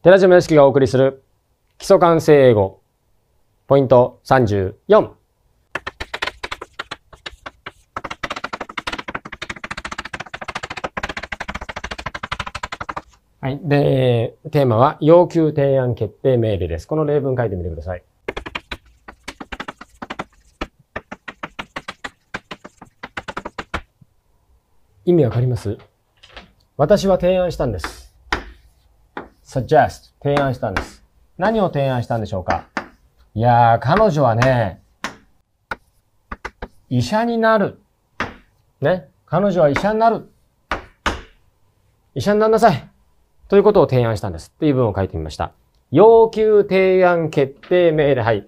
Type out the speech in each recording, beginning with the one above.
寺島よしきがお送りする基礎完成英語ポイント34はい。で、テーマは要求提案決定命令です。この例文書いてみてください。意味わかります私は提案したんです。suggest 提案したんです。何を提案したんでしょうかいやー、彼女はね、医者になる。ね。彼女は医者になる。医者になんなさい。ということを提案したんです。っていう文を書いてみました。要求提案決定命令。はい。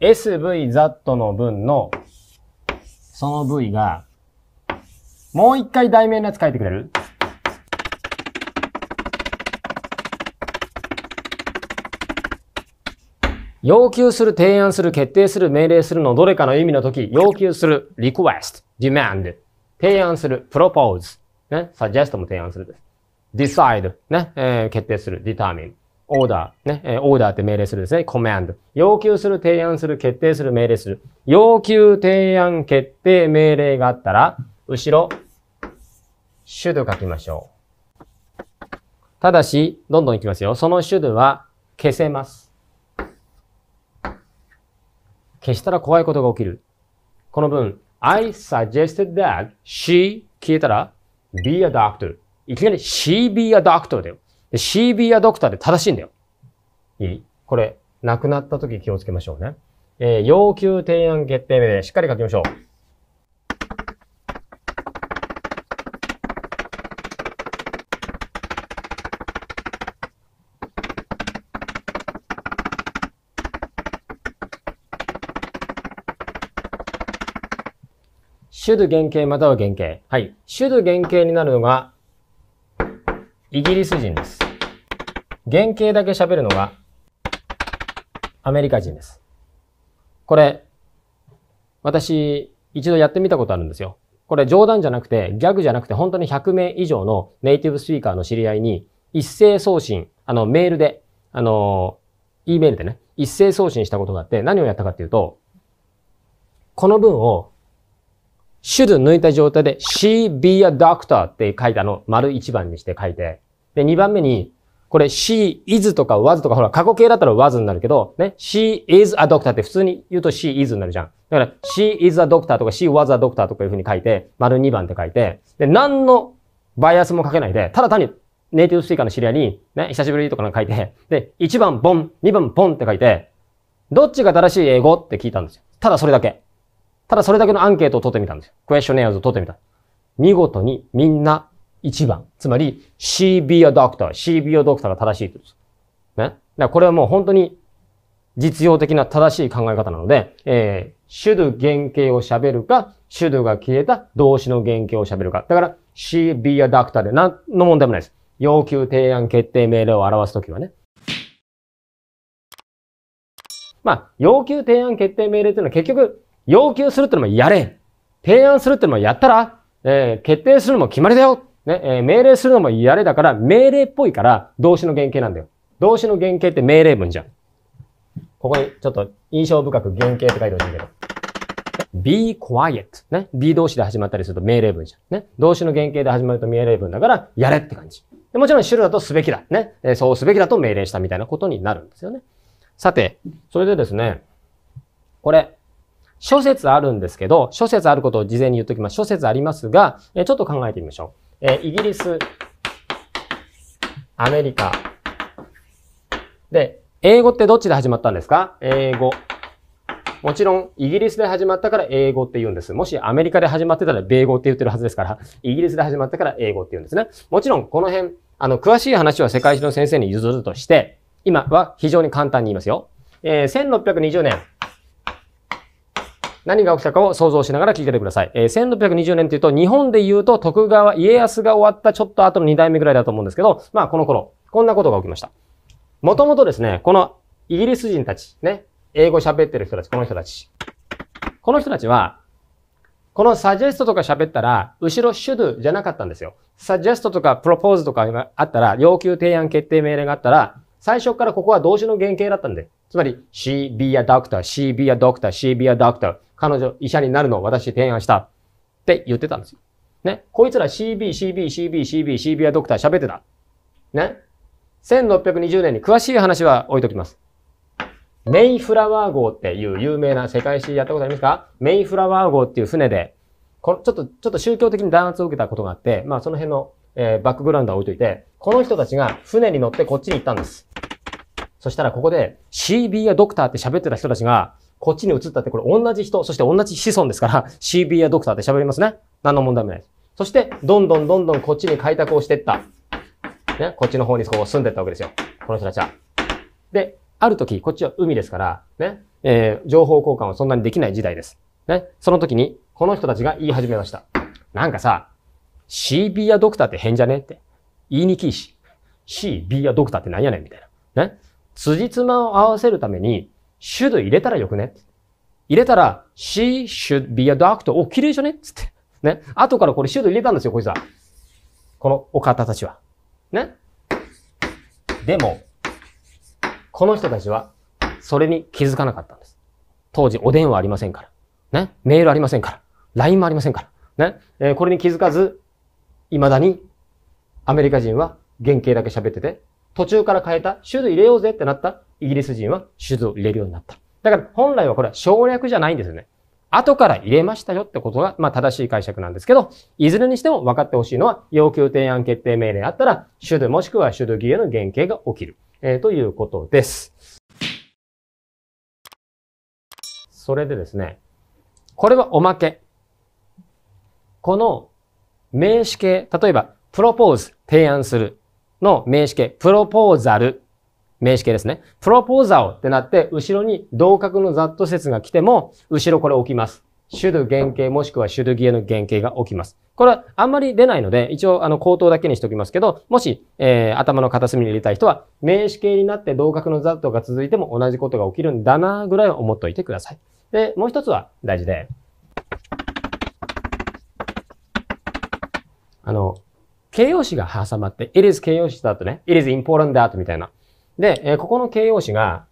svz の文の、その v が、もう一回題名のやつ書いてくれる要求する、提案する、決定する、命令するのどれかの意味の時、要求する、request, demand, 提案する、propose, ね、suggest も提案するです。decide, ね、えー、決定する、determine, order, ね、えー、order って命令するですね、command, 要求する、提案する、決定する、命令する。要求、提案、決定、命令があったら、後ろ、主 d 書きましょう。ただし、どんどんいきますよ。その主語は消せます。消したら怖いことが起きる。この文、I suggested that she 消えたら be a doctor。いきなり she be a doctor だよ。she be a doctor で正しいんだよ。いいこれ、亡くなった時気をつけましょうね。えー、要求提案決定名でしっかり書きましょう。主ド原型または原型。はい。主ド原型になるのが、イギリス人です。原型だけ喋るのが、アメリカ人です。これ、私、一度やってみたことあるんですよ。これ冗談じゃなくて、ギャグじゃなくて、本当に100名以上のネイティブスピーカーの知り合いに、一斉送信、あの、メールで、あの、E メールでね、一斉送信したことがあって、何をやったかっていうと、この文をシュル抜いた状態で she be a doctor って書いたの、丸一番にして書いて。で、二番目に、これ she is とか was とか、ほら、過去形だったら was になるけど、ね、she is a doctor って普通に言うと she is になるじゃん。だから she is a doctor とか she was a doctor とかいうふうに書いて、丸二番って書いて、で、何のバイアスもかけないで、ただ単にネイティブスピーカーの知り合いに、ね、久しぶりとかなんか書いて、で、一番ボン、二番ボンって書いて、どっちが正しい英語って聞いたんですよ。ただそれだけ。ただそれだけのアンケートを取ってみたんですよ。クエスチョネアーズを取ってみた。見事にみんな一番。つまり、C be a doctor。C be a doctor が正しい言うんです。ね。だからこれはもう本当に実用的な正しい考え方なので、えー、主 d 原型を喋るか、主 d が消えた動詞の原型を喋るか。だから、C be a doctor で何の問題もないです。要求、提案、決定、命令を表すときはね。まあ、要求、提案、決定、命令というのは結局、要求するってのもやれ。提案するってのもやったら、えー、決定するのも決まりだよ。ね、えー、命令するのもやれだから、命令っぽいから動詞の原型なんだよ。動詞の原型って命令文じゃん。ここにちょっと印象深く原型って書いてほしいけど。be quiet ね。be 動詞で始まったりすると命令文じゃん。ね。動詞の原型で始まると命令文だから、やれって感じ。でもちろん、主だとすべきだ。ね。えそうすべきだと命令したみたいなことになるんですよね。さて、それでですね、これ、諸説あるんですけど、諸説あることを事前に言っときます。諸説ありますが、えちょっと考えてみましょう。えイギリス、アメリカ。で、英語ってどっちで始まったんですか英語。もちろん、イギリスで始まったから英語って言うんです。もしアメリカで始まってたら米語って言ってるはずですから、イギリスで始まったから英語って言うんですね。もちろん、この辺、あの、詳しい話は世界史の先生に譲るとして、今は非常に簡単に言いますよ。えー、1620年、何が起きたかを想像しながら聞いててください。えー、1620年というと、日本で言うと徳川家康が終わったちょっと後の2代目ぐらいだと思うんですけど、まあこの頃、こんなことが起きました。もともとですね、このイギリス人たち、ね、英語喋ってる人たち、この人たち。この人たちは、このサジェストとか喋ったら、後ろシュドゥじゃなかったんですよ。サジェストとかプロポーズとかがあったら、要求提案決定命令があったら、最初からここは動詞の原型だったんで。つまり、she be a doctor, she be a doctor, she be a doctor. 彼女、医者になるのを私提案した。って言ってたんですよ。ね。こいつら CB、CB、CB、CB、CB はドクター喋ってた。ね。1620年に詳しい話は置いときます。メイフラワー号っていう有名な世界史やったことありますかメイフラワー号っていう船で、このちょっと、ちょっと宗教的に弾圧を受けたことがあって、まあその辺の、えー、バックグラウンドは置いといて、この人たちが船に乗ってこっちに行ったんです。そしたらここで CB やドクターって喋ってた人たちが、こっちに移ったって、これ同じ人、そして同じ子孫ですから、CB やドクターで喋りますね。何の問題もない。そして、どんどんどんどんこっちに開拓をしていった。ね、こっちの方にこう住んでったわけですよ。この人たちは。で、ある時、こっちは海ですから、ね、えー、情報交換はそんなにできない時代です。ね、その時に、この人たちが言い始めました。なんかさ、CB やドクターって変じゃねって。言いにくいし。CB やドクターってなんやねんみたいな。ね。辻褄を合わせるために、should 入れたらよくね。入れたら、she should be a doctor. お、綺麗じゃねつって。ね。後からこれ should 入れたんですよ、こいつは。このお方たちは。ね。でも、この人たちは、それに気づかなかったんです。当時、お電話ありませんから。ね。メールありませんから。LINE もありませんから。ね。えー、これに気づかず、未だに、アメリカ人は原型だけ喋ってて、途中から変えた、シュー入れようぜってなったイギリス人は手術を入れるようになった。だから本来はこれは省略じゃないんですよね。後から入れましたよってことが、まあ、正しい解釈なんですけど、いずれにしても分かってほしいのは、要求提案決定命令あったら、主術もしくは主術義への原型が起きる、えー、ということです。それでですね、これはおまけ。この名詞形、例えば、プロポーズ、提案するの名詞形、プロポーザル名詞形ですね。プロポーザーってなって、後ろに同格のざっと説が来ても、後ろこれ置きます。主語原型もしくは主語への原型が起きます。これはあんまり出ないので、一応あの口頭だけにしておきますけど、もし、えー、頭の片隅に入れたい人は、名詞形になって同格のざっとが続いても同じことが起きるんだなぐらいは思っておいてください。で、もう一つは大事で、あの、形容詞が挟まって、it is 形容詞だとね、it is important that みたいな。で、えー、ここの形容詞が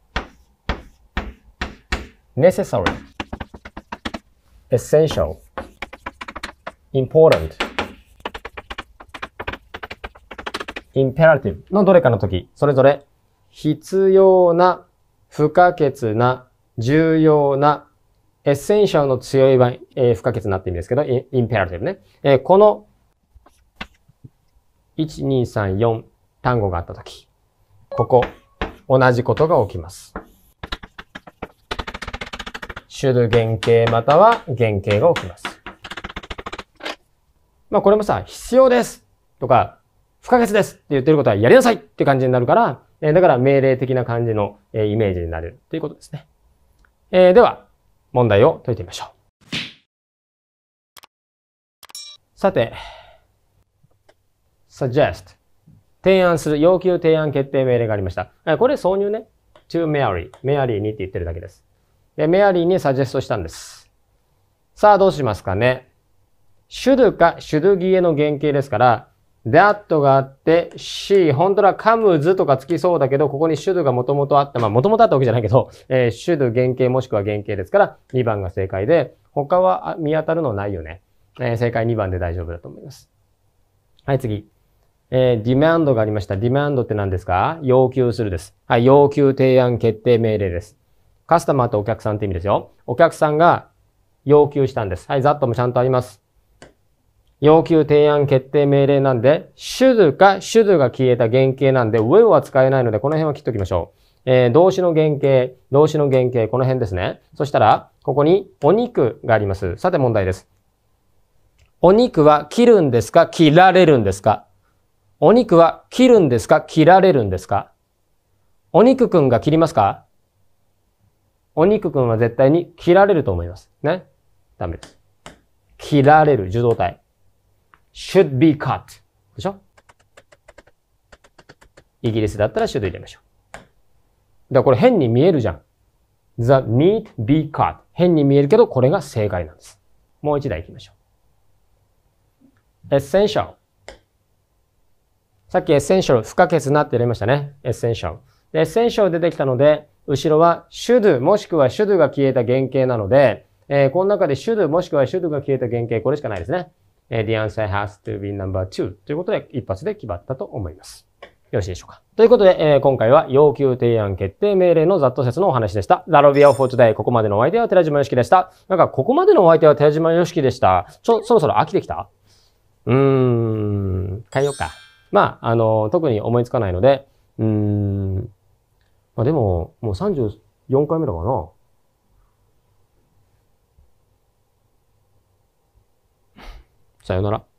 necessary, essential, important, imperative のどれかの時、それぞれ必要な、不可欠な、重要な、エッセンシャルの強い場合、えー、不可欠になっているんですけど、インペラティブね。えー、この、1234単語があったとき、ここ、同じことが起きます。ュル原型または原型が起きます。まあこれもさ、必要ですとか、不可欠ですって言ってることはやりなさいって感じになるから、えだから命令的な感じの、えイメージになるということですね。えー、では、問題を解いてみましょう。さて、suggest 提案する、要求提案決定命令がありました。これ挿入ね。to Mary。メアリーにって言ってるだけです。で、メアリーにサジェストしたんです。さあ、どうしますかね。should か should ぎえの原型ですから、that があって、she、本当は comes とかつきそうだけど、ここに should がもともとあった。まあ、もともとあったわけじゃないけど、えー、should 原型もしくは原型ですから、2番が正解で、他は見当たるのないよね。えー、正解2番で大丈夫だと思います。はい、次。えー、ディマンドがありました。ディマンドって何ですか要求するです。はい、要求、提案、決定、命令です。カスタマーとお客さんって意味ですよ。お客さんが要求したんです。はい、ざっともちゃんとあります。要求、提案、決定、命令なんで、主語か主語が消えた原型なんで、will は使えないので、この辺は切っときましょう。えー、動詞の原型、動詞の原型、この辺ですね。そしたら、ここにお肉があります。さて問題です。お肉は切るんですか切られるんですかお肉は切るんですか切られるんですかお肉くんが切りますかお肉くんは絶対に切られると思います。ね。ダメです。切られる、受動体。should be cut. でしょイギリスだったら should 入れましょう。だからこれ変に見えるじゃん。the meat be cut. 変に見えるけど、これが正解なんです。もう一台行きましょう。essential. さっきエッセンシャル、不可欠なってやりましたね。エッセンシャル。で、エッセンシャル出てきたので、後ろはシュドゥ、もしくはシュドゥが消えた原型なので、えー、この中でシュドゥ、もしくはシュドゥが消えた原型、これしかないですね。えー、the answer has to be number two ということで、一発で決まったと思います。よろしいでしょうか。ということで、えー、今回は要求提案決定命令のざっと説のお話でした。ラロビ f オフォー d a y ここまでのお相手は寺島よしきでした。なんか、ここまでのお相手は寺島よしきでした。ちょ、そろそろ飽きてきたうーん、変えようか。まあ、あの、特に思いつかないので、うん、まあでも、もう34回目だからな。さよなら。